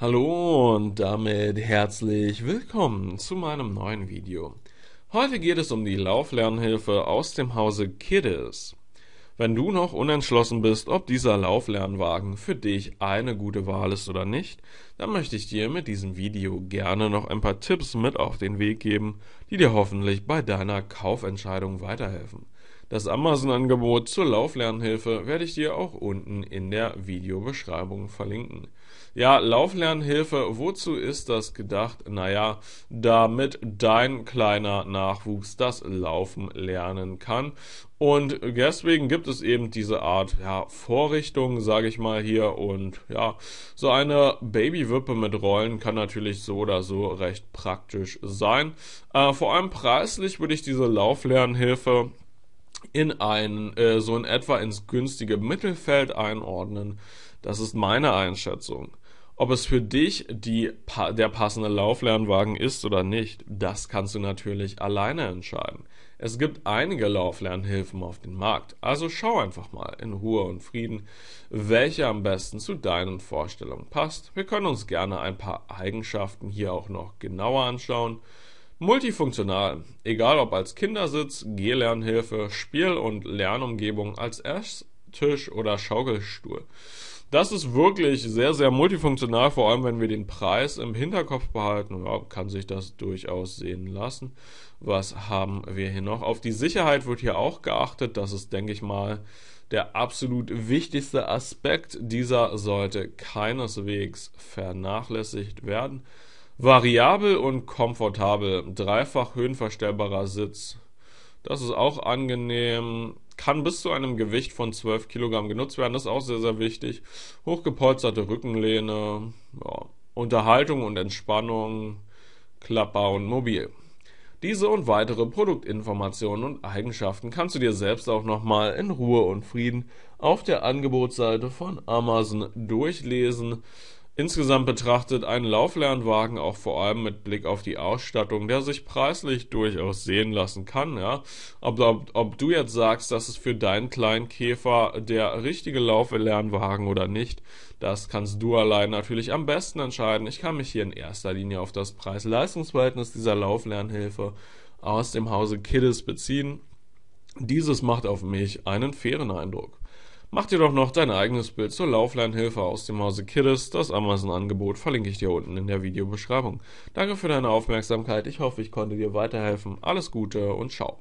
Hallo und damit herzlich willkommen zu meinem neuen Video. Heute geht es um die Lauflernhilfe aus dem Hause Kiddes. Wenn du noch unentschlossen bist, ob dieser Lauflernwagen für dich eine gute Wahl ist oder nicht, dann möchte ich dir mit diesem Video gerne noch ein paar Tipps mit auf den Weg geben, die dir hoffentlich bei deiner Kaufentscheidung weiterhelfen. Das Amazon-Angebot zur Lauflernhilfe werde ich dir auch unten in der Videobeschreibung verlinken. Ja, Lauflernhilfe, wozu ist das gedacht? Naja, damit dein kleiner Nachwuchs das Laufen lernen kann und deswegen gibt es eben diese Art ja, Vorrichtung, sage ich mal hier. Und ja, so eine Babywippe mit Rollen kann natürlich so oder so recht praktisch sein. Äh, vor allem preislich würde ich diese Lauflernhilfe in ein, äh, so in etwa ins günstige Mittelfeld einordnen. Das ist meine Einschätzung. Ob es für dich die, der passende Lauflernwagen ist oder nicht, das kannst du natürlich alleine entscheiden. Es gibt einige Lauflernhilfen auf dem Markt, also schau einfach mal in Ruhe und Frieden, welche am besten zu deinen Vorstellungen passt. Wir können uns gerne ein paar Eigenschaften hier auch noch genauer anschauen. Multifunktional, egal ob als Kindersitz, Gehlernhilfe, Spiel- und Lernumgebung, als Esstisch oder Schaukelstuhl. Das ist wirklich sehr, sehr multifunktional, vor allem wenn wir den Preis im Hinterkopf behalten. Ja, kann sich das durchaus sehen lassen. Was haben wir hier noch? Auf die Sicherheit wird hier auch geachtet. Das ist, denke ich mal, der absolut wichtigste Aspekt. Dieser sollte keineswegs vernachlässigt werden. Variabel und komfortabel. Dreifach höhenverstellbarer Sitz. Das ist auch angenehm kann bis zu einem Gewicht von 12 Kilogramm genutzt werden. Das ist auch sehr, sehr wichtig. Hochgepolsterte Rückenlehne, ja, Unterhaltung und Entspannung, klappbar und mobil. Diese und weitere Produktinformationen und Eigenschaften kannst du dir selbst auch nochmal in Ruhe und Frieden auf der Angebotsseite von Amazon durchlesen. Insgesamt betrachtet ein Lauflernwagen auch vor allem mit Blick auf die Ausstattung, der sich preislich durchaus sehen lassen kann, ja. Ob, ob, ob du jetzt sagst, das ist für deinen kleinen Käfer der richtige Lauflernwagen oder nicht, das kannst du allein natürlich am besten entscheiden. Ich kann mich hier in erster Linie auf das preis leistungsverhältnis dieser Lauflernhilfe aus dem Hause Kiddes beziehen. Dieses macht auf mich einen fairen Eindruck. Mach dir doch noch dein eigenes Bild zur Lauflernhilfe aus dem Hause Kiddes. Das Amazon-Angebot verlinke ich dir unten in der Videobeschreibung. Danke für deine Aufmerksamkeit. Ich hoffe, ich konnte dir weiterhelfen. Alles Gute und ciao.